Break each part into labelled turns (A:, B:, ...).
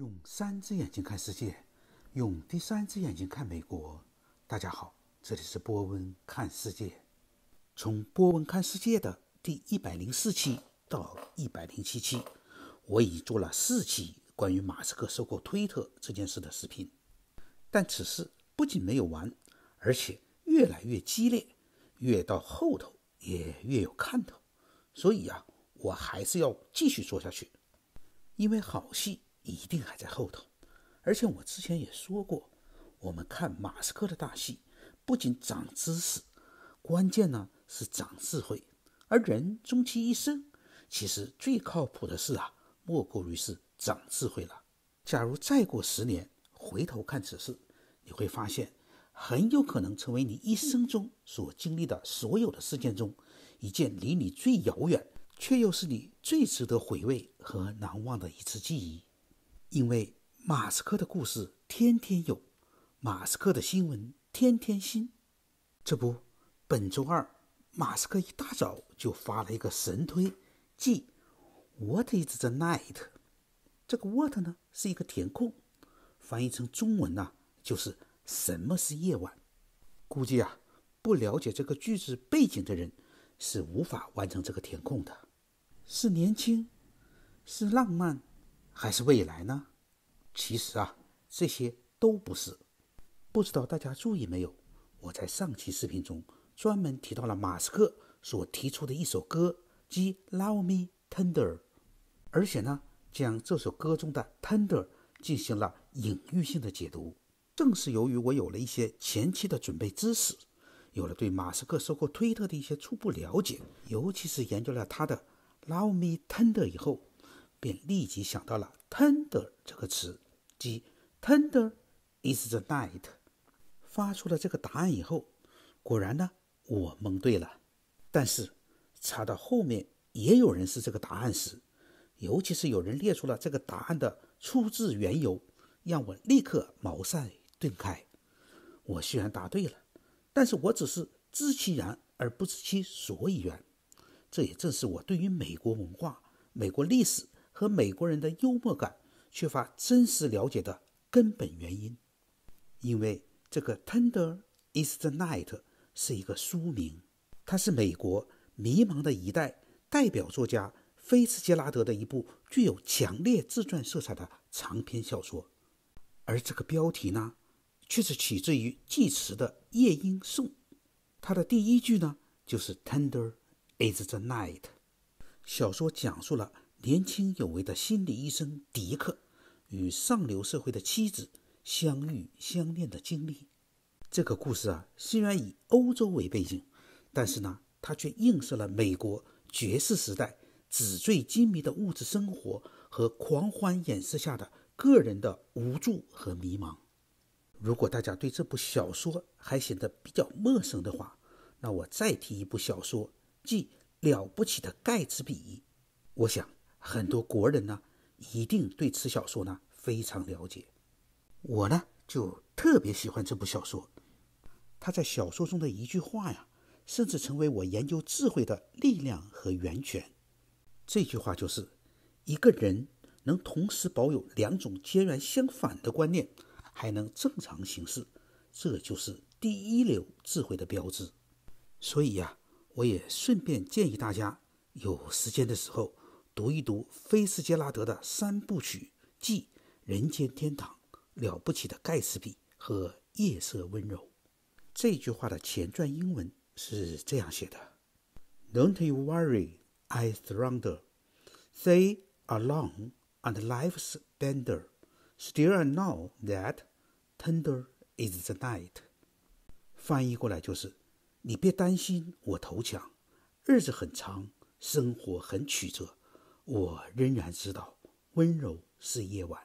A: 用三只眼睛看世界，用第三只眼睛看美国。大家好，这里是波温看世界。从波温看世界的第一百零四期到一百零七期，我已做了四期关于马斯克收购推特这件事的视频。但此事不仅没有完，而且越来越激烈，越到后头也越有看头。所以呀，我还是要继续做下去，因为好戏。一定还在后头，而且我之前也说过，我们看马斯克的大戏，不仅长知识，关键呢是长智慧。而人终其一生，其实最靠谱的事啊，莫过于是长智慧了。假如再过十年，回头看此事，你会发现，很有可能成为你一生中所经历的所有的事件中，一件离你最遥远，却又是你最值得回味和难忘的一次记忆。因为马斯克的故事天天有，马斯克的新闻天天新。这不，本周二，马斯克一大早就发了一个神推，即 "What is the night？" 这个 "What" 呢是一个填空，翻译成中文呢就是什么是夜晚？"估计啊，不了解这个句子背景的人是无法完成这个填空的。是年轻，是浪漫。还是未来呢？其实啊，这些都不是。不知道大家注意没有？我在上期视频中专门提到了马斯克所提出的一首歌，即《Love Me Tender》，而且呢，将这首歌中的 “Tender” 进行了隐喻性的解读。正是由于我有了一些前期的准备知识，有了对马斯克收购推特的一些初步了解，尤其是研究了他的《Love Me Tender》以后。便立即想到了 “tender” 这个词，即 “tender is the night”。发出了这个答案以后，果然呢，我蒙对了。但是查到后面也有人是这个答案时，尤其是有人列出了这个答案的出自缘由，让我立刻茅塞顿开。我虽然答对了，但是我只是知其然而不知其所以然。这也正是我对于美国文化、美国历史。和美国人的幽默感缺乏真实了解的根本原因，因为这个《Tender Is the Night》是一个书名，它是美国迷茫的一代代表作家菲茨杰拉德的一部具有强烈自传色彩的长篇小说。而这个标题呢，却是取自于济慈的《夜莺颂》，它的第一句呢就是 “Tender is the night”。小说讲述了。年轻有为的心理医生迪克与上流社会的妻子相遇相恋的经历。这个故事啊，虽然以欧洲为背景，但是呢，它却映射了美国爵士时代纸醉金迷的物质生活和狂欢掩饰下的个人的无助和迷茫。如果大家对这部小说还显得比较陌生的话，那我再提一部小说，即《了不起的盖茨比》。我想。很多国人呢，一定对此小说呢非常了解。我呢就特别喜欢这部小说。他在小说中的一句话呀，甚至成为我研究智慧的力量和源泉。这句话就是：一个人能同时保有两种截然相反的观念，还能正常行事，这就是第一流智慧的标志。所以呀，我也顺便建议大家有时间的时候。读一读菲斯杰拉德的三部曲，《即人间天堂》、《了不起的盖茨比》和《夜色温柔》。这句话的前传英文是这样写的：“Don't you worry, I surrender. They are long and life's bender. Still, I know that tender is the night。”翻译过来就是：“你别担心，我投降。日子很长，生活很曲折。”我仍然知道，温柔是夜晚。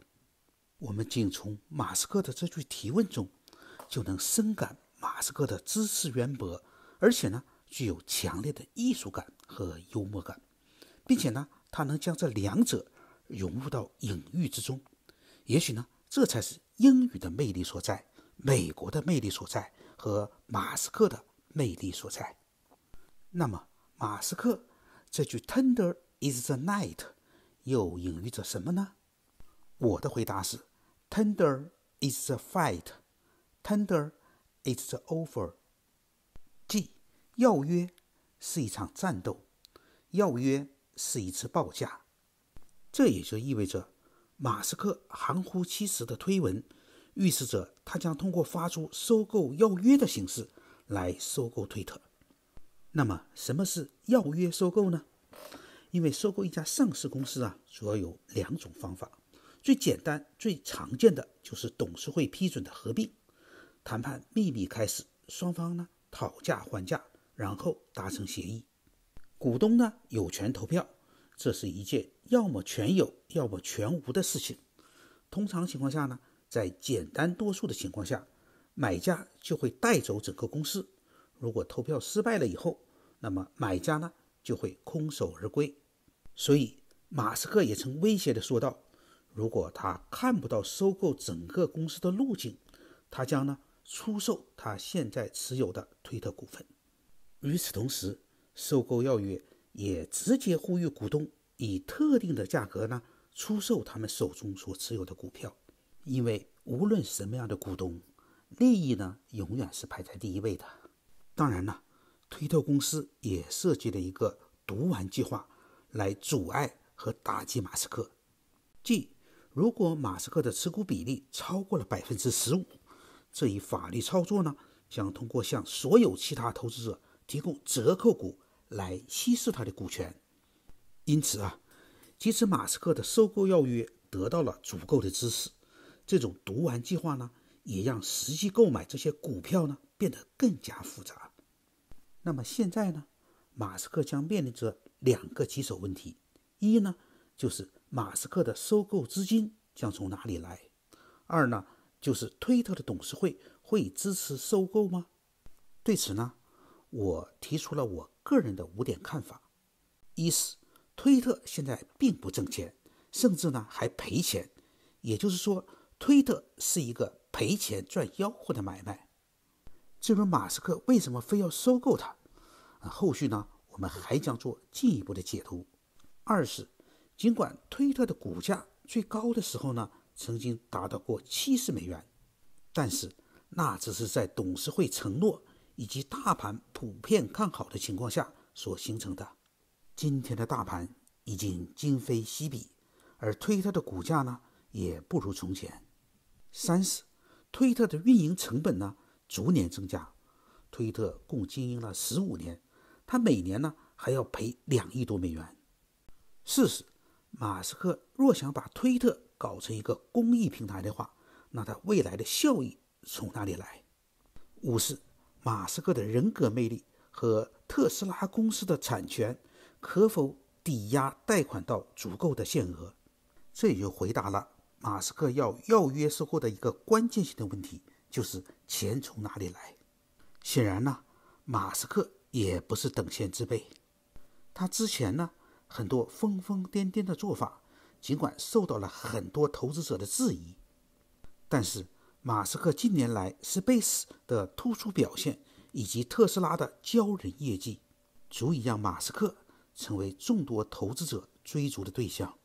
A: 我们仅从马斯克的这句提问中，就能深感马斯克的知识渊博，而且呢，具有强烈的艺术感和幽默感，并且呢，他能将这两者融入到隐喻之中。也许呢，这才是英语的魅力所在，美国的魅力所在，和马斯克的魅力所在。那么，马斯克这句 “tender”。Is the night？又隐喻着什么呢？我的回答是：Tender is the fight. Tender is the offer. 即要约是一场战斗，要约是一次报价。这也就意味着，马斯克含糊其辞的推文，预示着他将通过发出收购要约的形式来收购推特。那么，什么是要约收购呢？因为收购一家上市公司啊，主要有两种方法，最简单最常见的就是董事会批准的合并谈判，秘密开始，双方呢讨价还价，然后达成协议，股东呢有权投票，这是一件要么全有，要么全无的事情。通常情况下呢，在简单多数的情况下，买家就会带走整个公司。如果投票失败了以后，那么买家呢就会空手而归。所以，马斯克也曾威胁的说道：“如果他看不到收购整个公司的路径，他将呢出售他现在持有的推特股份。”与此同时，收购要约也直接呼吁股东以特定的价格呢出售他们手中所持有的股票，因为无论什么样的股东，利益呢永远是排在第一位的。当然呢，推特公司也设计了一个毒丸计划。来阻碍和打击马斯克，即如果马斯克的持股比例超过了百分之十五，这一法律操作呢，将通过向所有其他投资者提供折扣股来稀释他的股权。因此啊，即使马斯克的收购要约得到了足够的支持，这种毒丸计划呢，也让实际购买这些股票呢变得更加复杂。那么现在呢，马斯克将面临着。两个棘手问题：一呢，就是马斯克的收购资金将从哪里来；二呢，就是推特的董事会会支持收购吗？对此呢，我提出了我个人的五点看法：一是，推特现在并不挣钱，甚至呢还赔钱，也就是说，推特是一个赔钱赚吆喝的买卖。至于马斯克为什么非要收购它，啊，后续呢？我们还将做进一步的解读。二是，尽管推特的股价最高的时候呢，曾经达到过七十美元，但是那只是在董事会承诺以及大盘普遍看好的情况下所形成的。今天的大盘已经今非昔比，而推特的股价呢也不如从前。三是，推特的运营成本呢逐年增加。推特共经营了十五年。他每年呢还要赔两亿多美元。四是，马斯克若想把推特搞成一个公益平台的话，那他未来的效益从哪里来？五是，马斯克的人格魅力和特斯拉公司的产权可否抵押贷款到足够的限额？这也就回答了马斯克要要约收购的一个关键性的问题，就是钱从哪里来？显然呢，马斯克。也不是等闲之辈。他之前呢很多疯疯癫癫的做法，尽管受到了很多投资者的质疑，但是马斯克近年来 Space 的突出表现以及特斯拉的骄人业绩，足以让马斯克成为众多投资者追逐的对象。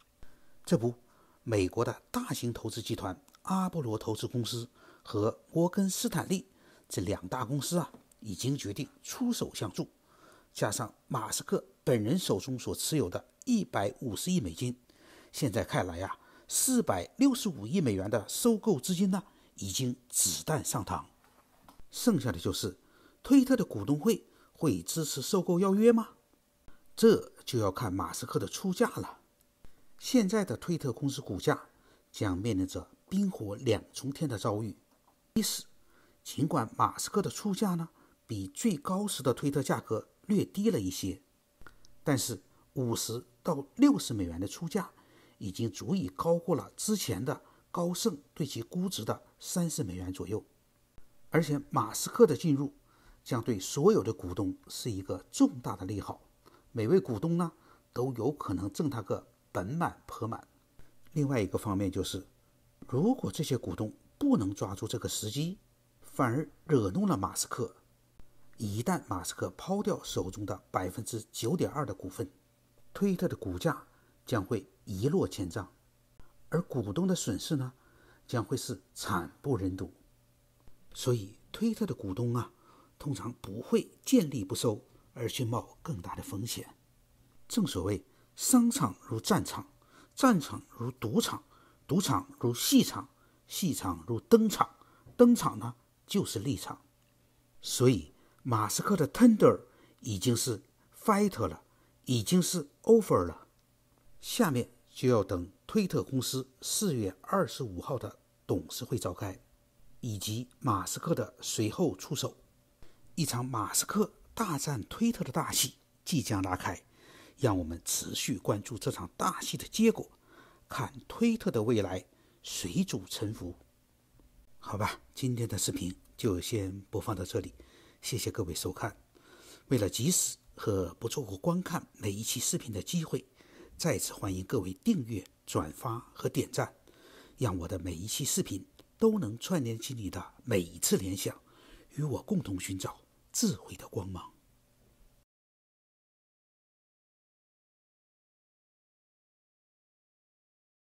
A: 这不，美国的大型投资集团阿波罗投资公司和沃根斯坦利这两大公司啊。已经决定出手相助，加上马斯克本人手中所持有的一百五十亿美金，现在看来呀，四百六十五亿美元的收购资金呢，已经子弹上膛。剩下的就是，推特的股东会会支持收购要约吗？这就要看马斯克的出价了。现在的推特公司股价将面临着冰火两重天的遭遇。一是，尽管马斯克的出价呢。比最高时的推特价格略低了一些，但是五十到六十美元的出价已经足以高过了之前的高盛对其估值的三十美元左右。而且马斯克的进入将对所有的股东是一个重大的利好，每位股东呢都有可能挣他个本满钵满。另外一个方面就是，如果这些股东不能抓住这个时机，反而惹怒了马斯克。一旦马斯克抛掉手中的百分之九点二的股份，推特的股价将会一落千丈，而股东的损失呢，将会是惨不忍睹。所以，推特的股东啊，通常不会见利不收，而去冒更大的风险。正所谓，商场如战场，战场如赌场，赌场如戏场，戏场如登场，登场呢就是立场。所以。马斯克的 tender 已经是 fight 了，已经是 offer 了，下面就要等推特公司四月二十五号的董事会召开，以及马斯克的随后出手，一场马斯克大战推特的大戏即将拉开，让我们持续关注这场大戏的结果，看推特的未来谁主沉浮。好吧，今天的视频就先播放到这里。谢谢各位收看。为了及时和不错过观看每一期视频的机会，再次欢迎各位订阅、转发和点赞，让我的每一期视频都能串联起你的每一次联想，与我共同寻找智慧的光芒。